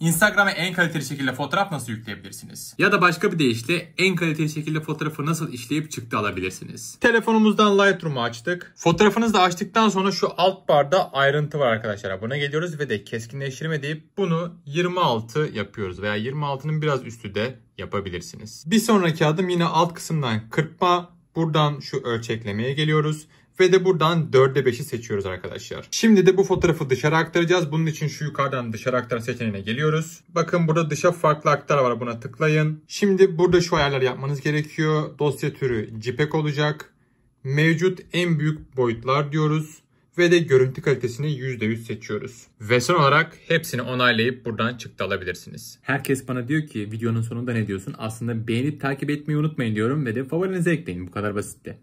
Instagram'a en kaliteli şekilde fotoğraf nasıl yükleyebilirsiniz? Ya da başka bir deyişle en kaliteli şekilde fotoğrafı nasıl işleyip çıktı alabilirsiniz? Telefonumuzdan Lightroom'u açtık. Fotoğrafınızı da açtıktan sonra şu alt barda ayrıntı var arkadaşlar. Buna geliyoruz ve de keskinleştirme deyip bunu 26 yapıyoruz veya 26'nın biraz üstü de yapabilirsiniz. Bir sonraki adım yine alt kısımdan kırpma Buradan şu ölçeklemeye geliyoruz. Ve de buradan 4'e 5'i seçiyoruz arkadaşlar. Şimdi de bu fotoğrafı dışarı aktaracağız. Bunun için şu yukarıdan dışarı aktar seçeneğine geliyoruz. Bakın burada dışa farklı aktar var buna tıklayın. Şimdi burada şu ayarları yapmanız gerekiyor. Dosya türü JPEG olacak. Mevcut en büyük boyutlar diyoruz ve de görüntü kalitesini %100 seçiyoruz. Ve son olarak hepsini onaylayıp buradan çıktı alabilirsiniz. Herkes bana diyor ki videonun sonunda ne diyorsun? Aslında beğenip takip etmeyi unutmayın diyorum ve de favorinize ekleyin. Bu kadar basitti.